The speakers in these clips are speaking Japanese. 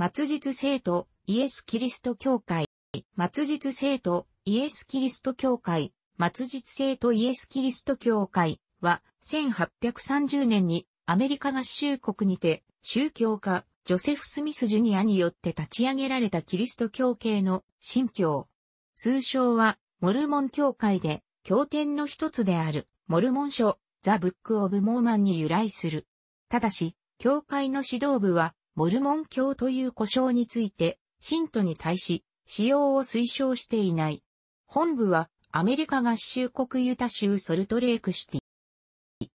末日生徒、イエス・キリスト教会、末日生徒、イエス・キリスト教会、末日生徒イエス・キリスト教会は、1830年にアメリカ合衆国にて、宗教家、ジョセフ・スミス・ジュニアによって立ち上げられたキリスト教系の信教。通称は、モルモン教会で、経典の一つである、モルモン書、ザ・ブック・オブ・モーマンに由来する。ただし、教会の指導部は、モルモン教という呼称について、信徒に対し、使用を推奨していない。本部は、アメリカ合衆国ユタ州ソルトレークシティ。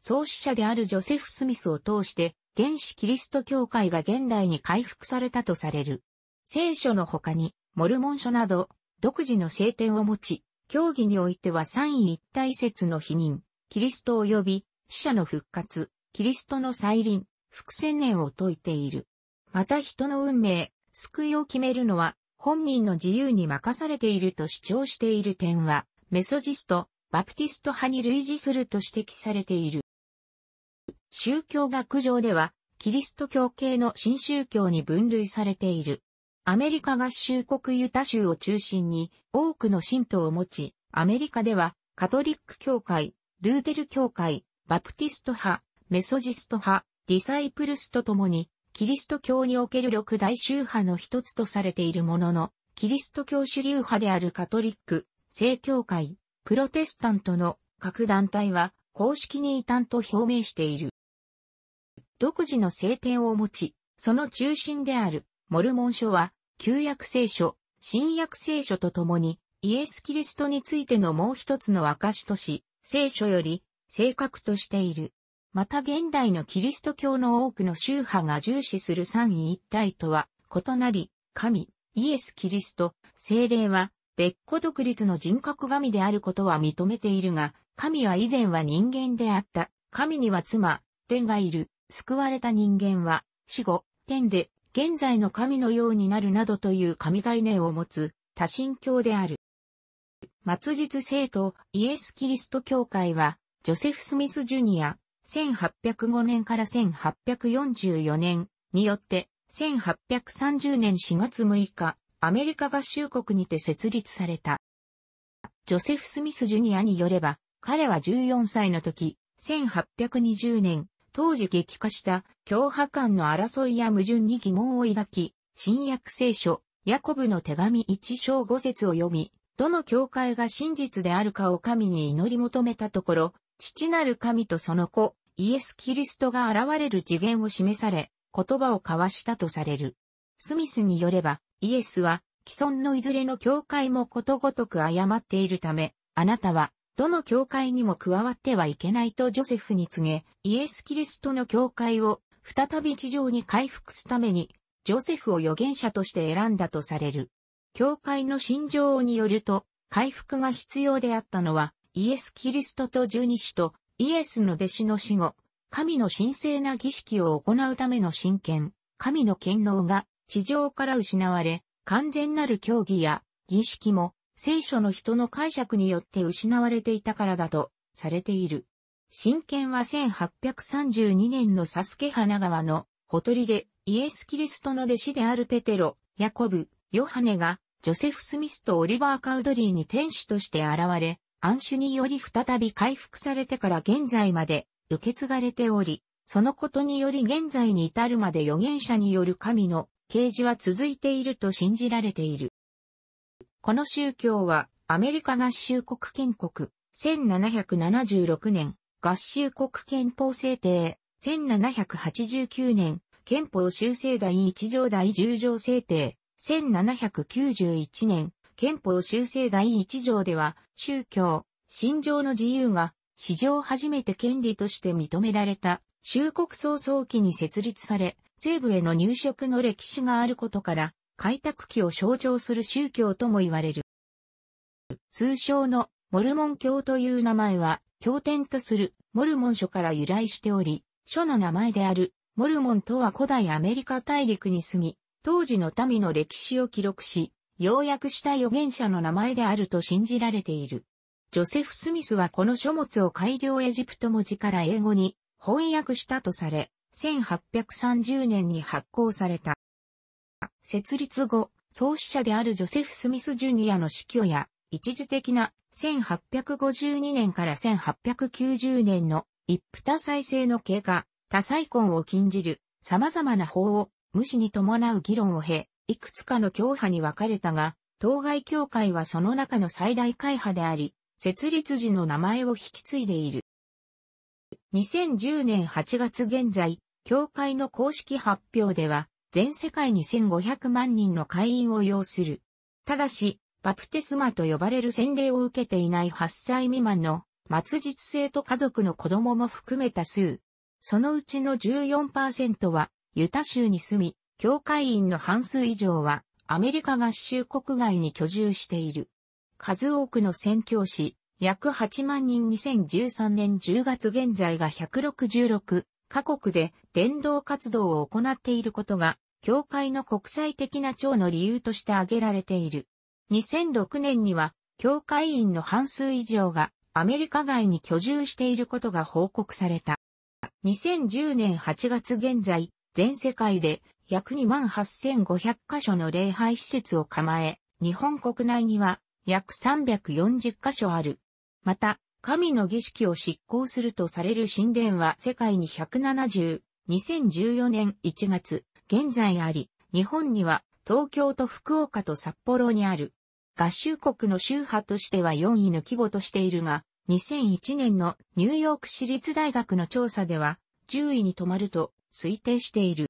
創始者であるジョセフ・スミスを通して、原始キリスト教会が現代に回復されたとされる。聖書の他に、モルモン書など、独自の聖典を持ち、教義においては三位一体説の否認、キリスト及び死者の復活、キリストの再臨、伏千年を説いている。また人の運命、救いを決めるのは、本人の自由に任されていると主張している点は、メソジスト、バプティスト派に類似すると指摘されている。宗教学上では、キリスト教系の新宗教に分類されている。アメリカ合衆国ユタ州を中心に多くの信徒を持ち、アメリカではカトリック教会、ルーテル教会、バプティスト派、メソジスト派、ディサイプルスと共にキリスト教における六大宗派の一つとされているものの、キリスト教主流派であるカトリック、正教会、プロテスタントの各団体は公式に異端と表明している。独自の聖典を持ち、その中心であるモルモン書は旧約聖書、新約聖書とともにイエス・キリストについてのもう一つの証とし、聖書より正確としている。また現代のキリスト教の多くの宗派が重視する三位一体とは異なり、神、イエス・キリスト、精霊は別個独立の人格神であることは認めているが、神は以前は人間であった。神には妻、天がいる。救われた人間は、死後、天で、現在の神のようになるなどという神概念を持つ、多神教である。末日聖徒イエス・キリスト教会は、ジョセフ・スミス・ジュニア、1805年から1844年によって、1830年4月6日、アメリカ合衆国にて設立された。ジョセフ・スミス・ジュニアによれば、彼は14歳の時、1820年、当時激化した共派間の争いや矛盾に疑問を抱き、新約聖書、ヤコブの手紙一章五節を読み、どの教会が真実であるかを神に祈り求めたところ、父なる神とその子、イエス・キリストが現れる次元を示され、言葉を交わしたとされる。スミスによれば、イエスは、既存のいずれの教会もことごとく誤っているため、あなたは、どの教会にも加わってはいけないとジョセフに告げ、イエス・キリストの教会を再び地上に回復すために、ジョセフを預言者として選んだとされる。教会の心情によると、回復が必要であったのは、イエス・キリストと十二使とイエスの弟子の死後、神の神聖な儀式を行うための神権、神の権能が地上から失われ、完全なる教義や儀式も聖書の人の解釈によって失われていたからだとされている。神権は1832年のサスケ花川のほとりでイエス・キリストの弟子であるペテロ、ヤコブ、ヨハネがジョセフ・スミスとオリバー・カウドリーに天使として現れ、暗種により再び回復されてから現在まで受け継がれており、そのことにより現在に至るまで預言者による神の啓示は続いていると信じられている。この宗教はアメリカ合衆国建国1776年合衆国憲法制定1789年憲法修正第1条第10条制定1791年憲法修正第一条では、宗教、信条の自由が、史上初めて権利として認められた、州国総早期に設立され、西部への入植の歴史があることから、開拓期を象徴する宗教とも言われる。通称のモルモン教という名前は、経典とするモルモン書から由来しており、書の名前であるモルモンとは古代アメリカ大陸に住み、当時の民の歴史を記録し、要約した預言者の名前であると信じられている。ジョセフ・スミスはこの書物を改良エジプト文字から英語に翻訳したとされ、1830年に発行された。設立後、創始者であるジョセフ・スミス・ジュニアの死去や、一時的な1852年から1890年の一夫多妻制の経過、多妻婚を禁じる様々な法を無視に伴う議論を経、いくつかの教派に分かれたが、当該教会はその中の最大会派であり、設立時の名前を引き継いでいる。2010年8月現在、教会の公式発表では、全世界に1500万人の会員を要する。ただし、バプテスマと呼ばれる洗礼を受けていない8歳未満の、末日生と家族の子供も含めた数。そのうちの14%は、ユタ州に住み、教会員の半数以上はアメリカ合衆国外に居住している。数多くの宣教師、約8万人2013年10月現在が166カ国で伝道活動を行っていることが、教会の国際的な長の理由として挙げられている。2006年には、教会員の半数以上がアメリカ外に居住していることが報告された。2010年8月現在、全世界で約28,500カ所の礼拝施設を構え、日本国内には約340カ所ある。また、神の儀式を執行するとされる神殿は世界に170、2014年1月、現在あり、日本には東京と福岡と札幌にある。合衆国の宗派としては4位の規模としているが、2001年のニューヨーク市立大学の調査では10位に止まると推定している。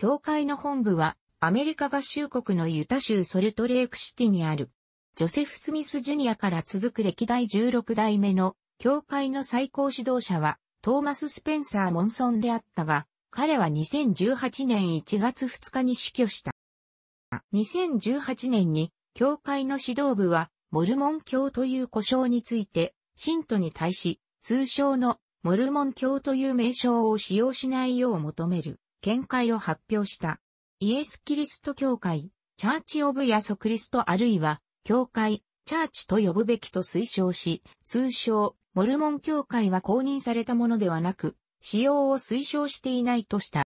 教会の本部は、アメリカ合衆国のユタ州ソルトレークシティにある、ジョセフ・スミス・ジュニアから続く歴代16代目の、教会の最高指導者は、トーマス・スペンサー・モンソンであったが、彼は2018年1月2日に死去した。2018年に、教会の指導部は、モルモン教という呼称について、信徒に対し、通称のモルモン教という名称を使用しないよう求める。見解を発表した。イエス・キリスト教会、チャーチ・オブ・ヤソ・クリストあるいは、教会、チャーチと呼ぶべきと推奨し、通称、モルモン教会は公認されたものではなく、使用を推奨していないとした。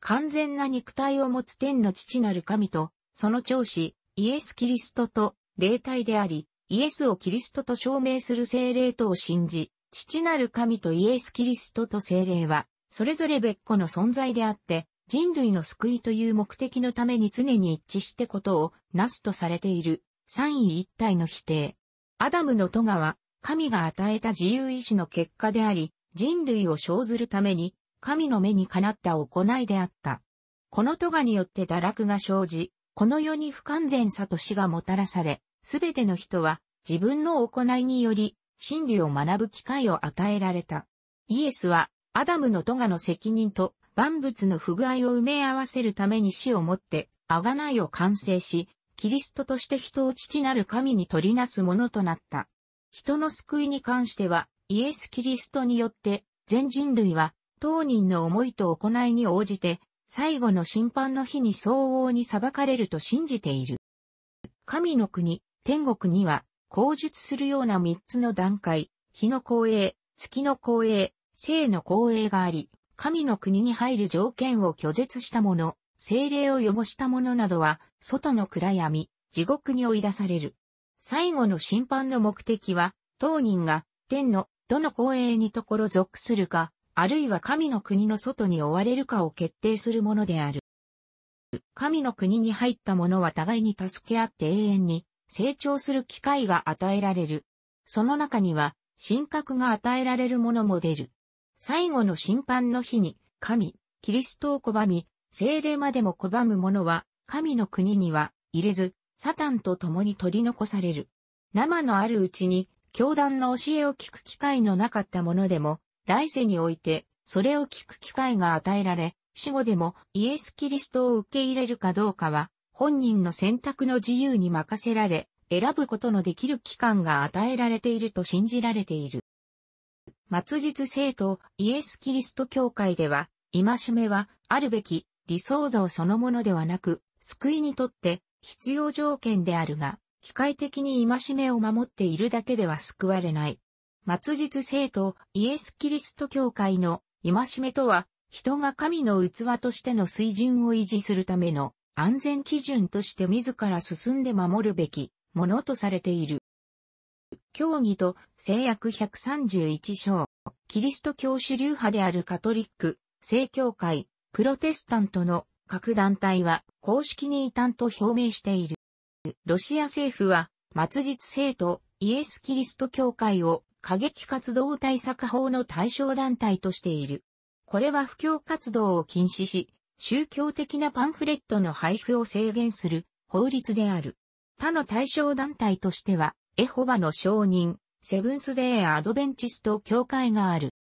完全な肉体を持つ天の父なる神と、その長子、イエス・キリストと、霊体であり、イエスをキリストと証明する聖霊とを信じ、父なる神とイエス・キリストと聖霊は、それぞれ別個の存在であって、人類の救いという目的のために常に一致してことをなすとされている、三位一体の否定。アダムのトガは、神が与えた自由意志の結果であり、人類を生ずるために、神の目にかなった行いであった。このトガによって堕落が生じ、この世に不完全さと死がもたらされ、すべての人は自分の行いにより真理を学ぶ機会を与えられた。イエスはアダムのトガの責任と万物の不具合を埋め合わせるために死をもって、あがないを完成し、キリストとして人を父なる神に取りなすものとなった。人の救いに関しては、イエス・キリストによって、全人類は、当人の思いと行いに応じて、最後の審判の日に相応に裁かれると信じている。神の国、天国には、口述するような三つの段階、日の光栄、月の光栄、生の光栄があり、神の国に入る条件を拒絶した者、精霊を汚した者などは、外の暗闇、地獄に追い出される。最後の審判の目的は、当人が、天の、どの光栄にところ属するか、あるいは神の国の外に追われるかを決定するものである。神の国に入った者は互いに助け合って永遠に成長する機会が与えられる。その中には、神格が与えられるものも出る。最後の審判の日に、神、キリストを拒み、精霊までも拒む者は、神の国には入れず、サタンと共に取り残される。生のあるうちに、教団の教えを聞く機会のなかった者でも、来世において、それを聞く機会が与えられ、死後でもイエス・キリストを受け入れるかどうかは、本人の選択の自由に任せられ、選ぶことのできる期間が与えられていると信じられている。末日聖徒イエス・キリスト教会では、今しめは、あるべき、理想像そのものではなく、救いにとって必要条件であるが、機械的に今しめを守っているだけでは救われない。末日聖徒イエス・キリスト教会の今しめとは、人が神の器としての水準を維持するための安全基準として自ら進んで守るべきものとされている。教義と制約131章、キリスト教主流派であるカトリック、正教会、プロテスタントの各団体は公式に異端と表明している。ロシア政府は、末日生徒イエス・キリスト教会を過激活動対策法の対象団体としている。これは布教活動を禁止し、宗教的なパンフレットの配布を制限する法律である。他の対象団体としては、エホバの証人、セブンスデーアドベンチスト教会がある。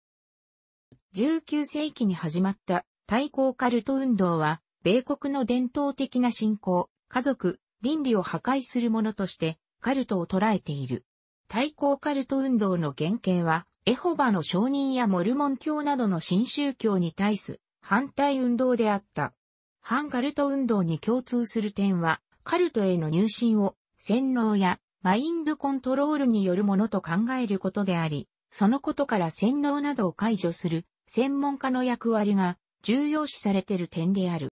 19世紀に始まった対抗カルト運動は、米国の伝統的な信仰、家族、倫理を破壊するものとして、カルトを捉えている。対抗カルト運動の原型は、エホバの証人やモルモン教などの新宗教に対す反対運動であった。反カルト運動に共通する点は、カルトへの入信を洗脳やマインドコントロールによるものと考えることであり、そのことから洗脳などを解除する専門家の役割が重要視されている点である。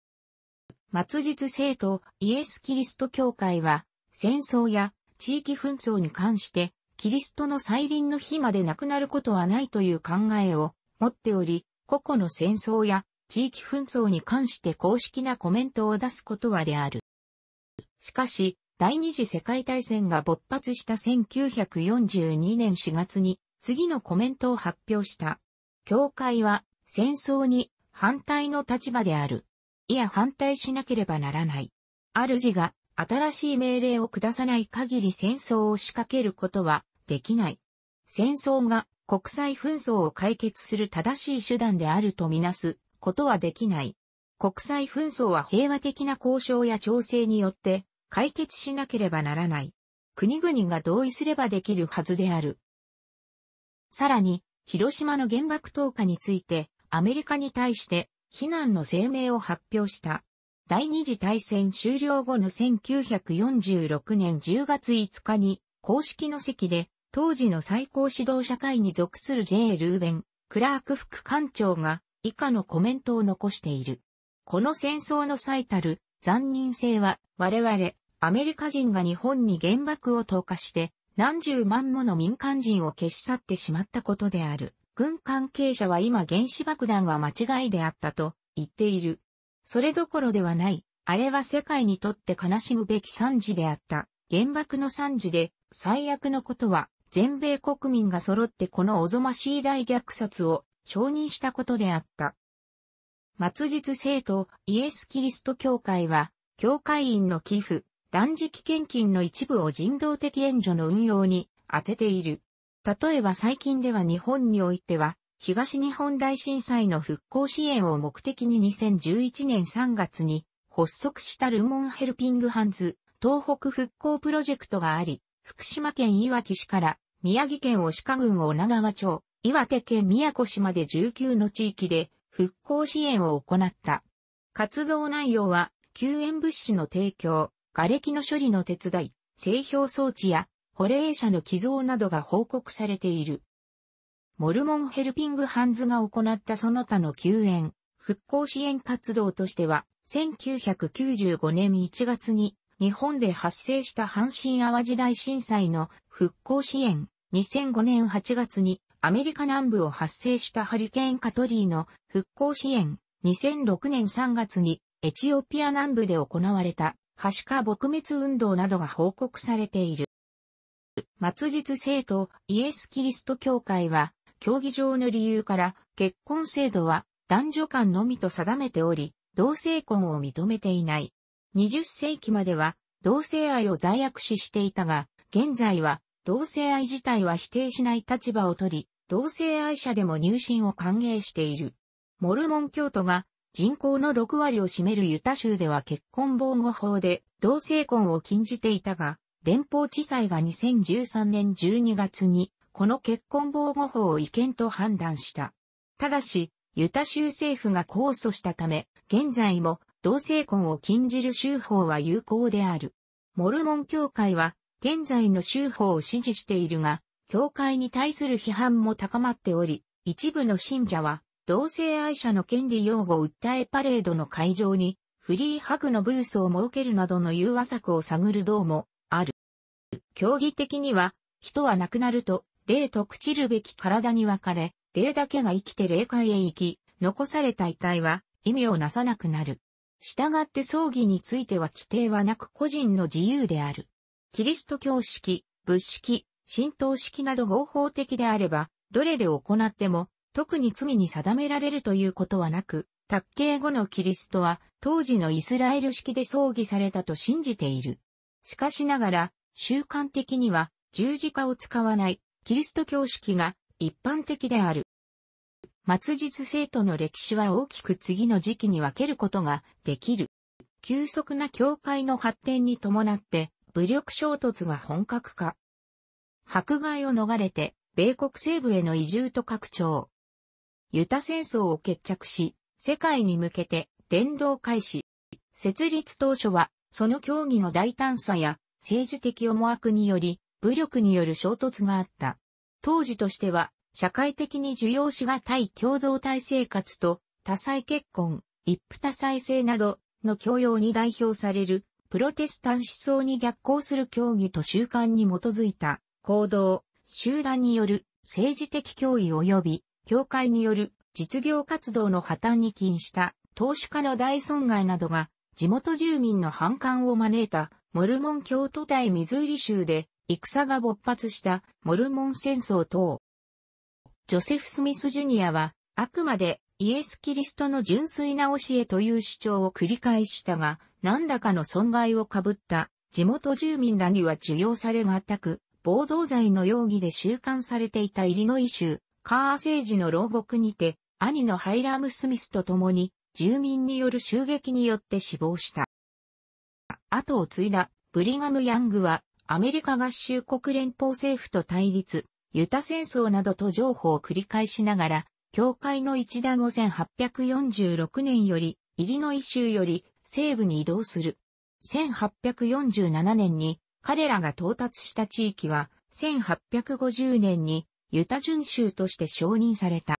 末日聖徒イエス・キリスト教会は戦争や地域紛争に関してキリストの再臨の日までなくなることはないという考えを持っており、個々の戦争や地域紛争に関して公式なコメントを出すことはである。しかし、第二次世界大戦が勃発した1942年4月に次のコメントを発表した。教会は戦争に反対の立場である。いや反対しなければならない。主が新しい命令を下さない限り戦争を仕掛けることはできない。戦争が国際紛争を解決する正しい手段であるとみなすことはできない。国際紛争は平和的な交渉や調整によって解決しなければならない。国々が同意すればできるはずである。さらに、広島の原爆投下について、アメリカに対して、非難の声明を発表した。第二次大戦終了後の1946年10月5日に、公式の席で、当時の最高指導者会に属する J. ルーベン、クラーク副官長が、以下のコメントを残している。この戦争の最たる残忍性は我々アメリカ人が日本に原爆を投下して何十万もの民間人を消し去ってしまったことである。軍関係者は今原子爆弾は間違いであったと言っている。それどころではない。あれは世界にとって悲しむべき惨事であった。原爆の惨事で、最悪のことは、全米国民が揃ってこのおぞましい大虐殺を承認したことであった。末日聖徒イエス・キリスト教会は、教会員の寄付、断食献金の一部を人道的援助の運用に当てている。例えば最近では日本においては、東日本大震災の復興支援を目的に2011年3月に発足したルモンヘルピングハンズ東北復興プロジェクトがあり、福島県いわき市から宮城県押鹿郡女川町、岩手県宮古市まで19の地域で復興支援を行った。活動内容は救援物資の提供、瓦礫の処理の手伝い、製氷装置や保冷車の寄贈などが報告されている。モルモンヘルピングハンズが行ったその他の救援、復興支援活動としては、1995年1月に日本で発生した阪神淡路大震災の復興支援、2005年8月にアメリカ南部を発生したハリケーンカトリーの復興支援、2006年3月にエチオピア南部で行われた可視化撲滅運動などが報告されている。末日生徒イエス・キリスト教会は、競技場の理由から結婚制度は男女間のみと定めており、同性婚を認めていない。20世紀までは同性愛を罪悪視していたが、現在は同性愛自体は否定しない立場をとり、同性愛者でも入信を歓迎している。モルモン教徒が人口の6割を占めるユタ州では結婚防護法で同性婚を禁じていたが、連邦地裁が2013年12月にこの結婚防護法を違憲と判断した。ただし、ユタ州政府が控訴したため、現在も同性婚を禁じる州法は有効である。モルモン教会は、現在の州法を支持しているが、教会に対する批判も高まっており、一部の信者は、同性愛者の権利擁護訴えパレードの会場に、フリーハグのブースを設けるなどの融和策を探る道もある。競技的には、人は亡くなると、霊と朽ちるべき体に分かれ、霊だけが生きて霊界へ行き、残された遺体は意味をなさなくなる。従って葬儀については規定はなく個人の自由である。キリスト教式、仏式、神道式など合法的であれば、どれで行っても特に罪に定められるということはなく、卓刑後のキリストは当時のイスラエル式で葬儀されたと信じている。しかしながら、習慣的には十字架を使わないキリスト教式が一般的である。末日生徒の歴史は大きく次の時期に分けることができる。急速な教会の発展に伴って武力衝突が本格化。迫害を逃れて米国西部への移住と拡張。ユタ戦争を決着し、世界に向けて伝道開始。設立当初は、その協議の大胆さや政治的思惑により、武力による衝突があった。当時としては、社会的に需要しがたい共同体生活と多彩結婚、一夫多妻制などの教養に代表されるプロテスタン思想に逆行する教義と習慣に基づいた行動、集団による政治的脅威及び協会による実業活動の破綻に起因した投資家の大損害などが地元住民の反感を招いたモルモン教徒大ミズーリ州で戦が勃発したモルモン戦争等。ジョセフ・スミス・ジュニアはあくまでイエス・キリストの純粋な教えという主張を繰り返したが何らかの損害をかぶった地元住民らには受容されがたく暴動罪の容疑で収監されていたイリノイ州カー政治の牢獄にて、兄のハイラム・スミスと共に、住民による襲撃によって死亡した。後を継いだブリガム・ヤングは、アメリカ合衆国連邦政府と対立、ユタ戦争などと情報を繰り返しながら、教会の一団を1846年より、イリノイ州より西部に移動する。1847年に彼らが到達した地域は、1850年にユタ準州として承認された。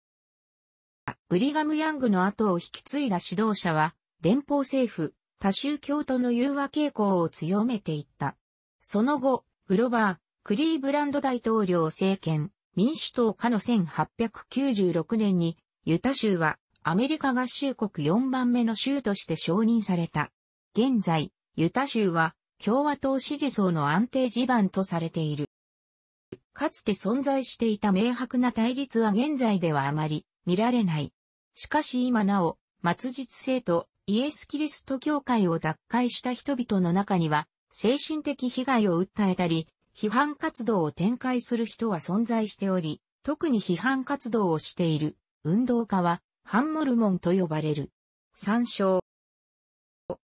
ブリガム・ヤングの後を引き継いだ指導者は、連邦政府、多州教徒の融和傾向を強めていった。その後、グロバー、クリーブランド大統領政権、民主党下の1896年に、ユタ州はアメリカ合衆国4番目の州として承認された。現在、ユタ州は共和党支持層の安定地盤とされている。かつて存在していた明白な対立は現在ではあまり見られない。しかし今なお、末日生とイエス・キリスト教会を脱会した人々の中には、精神的被害を訴えたり、批判活動を展開する人は存在しており、特に批判活動をしている運動家は、ハンモルモンと呼ばれる。参照。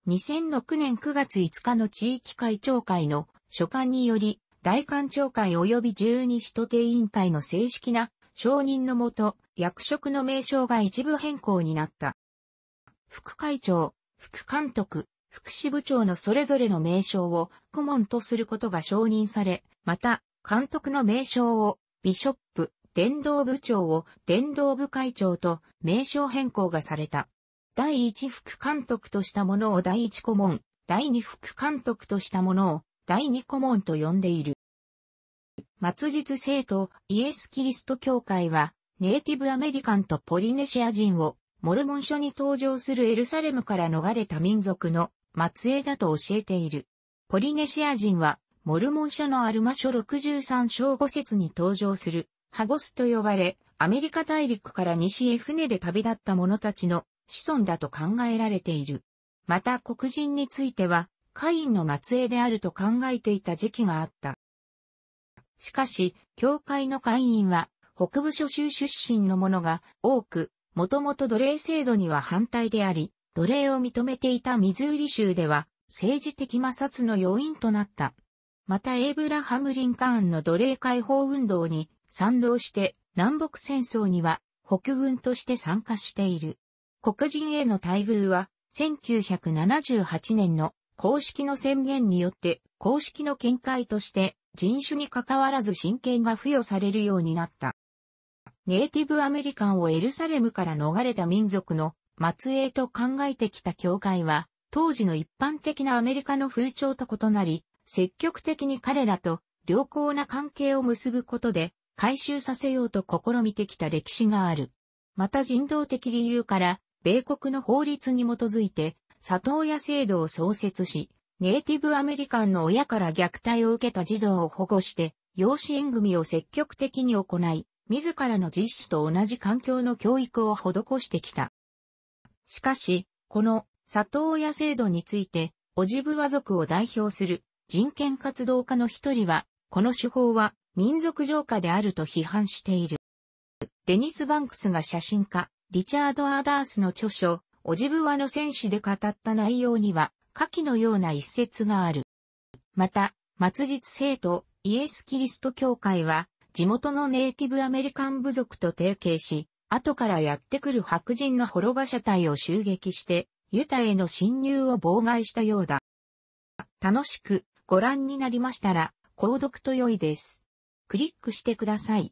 2006年9月5日の地域会長会の所管により、大官庁会及び十二使徒定委員会の正式な承認のもと、役職の名称が一部変更になった。副会長、副監督、副支部長のそれぞれの名称を顧問とすることが承認され、また、監督の名称をビショップ、伝道部長を伝道部会長と名称変更がされた。第一副監督としたものを第一顧問、第二副監督としたものを第二顧問と呼んでいる。末日聖徒イエス・キリスト教会は、ネイティブアメリカンとポリネシア人を、モルモン書に登場するエルサレムから逃れた民族の末裔だと教えている。ポリネシア人は、モルモン書のアルマ書63章5節に登場する、ハゴスと呼ばれ、アメリカ大陸から西へ船で旅立った者たちの子孫だと考えられている。また黒人については、会員の末裔であると考えていた時期があった。しかし、教会の会員は、北部諸州出身の者が多く、もともと奴隷制度には反対であり、奴隷を認めていたミズーリ州では、政治的摩擦の要因となった。また、エイブラハム・リンカーンの奴隷解放運動に賛同して、南北戦争には北軍として参加している。黒人への待遇は、1978年の公式の宣言によって公式の見解として人種に関わらず親権が付与されるようになった。ネイティブアメリカンをエルサレムから逃れた民族の末裔と考えてきた教会は、当時の一般的なアメリカの風潮と異なり、積極的に彼らと良好な関係を結ぶことで回収させようと試みてきた歴史がある。また人道的理由から、米国の法律に基づいて里親制度を創設し、ネイティブアメリカンの親から虐待を受けた児童を保護して、養子縁組を積極的に行い、自らの実施と同じ環境の教育を施してきた。しかし、この里親制度について、オジブワ族を代表する人権活動家の一人は、この手法は民族浄化であると批判している。デニス・バンクスが写真家、リチャード・アーダースの著書、オジブワの戦士で語った内容には、下記のような一節がある。また、末日生徒、イエス・キリスト教会は、地元のネイティブアメリカン部族と提携し、後からやってくる白人の滅場者隊を襲撃して、ユタへの侵入を妨害したようだ。楽しくご覧になりましたら、購読と良いです。クリックしてください。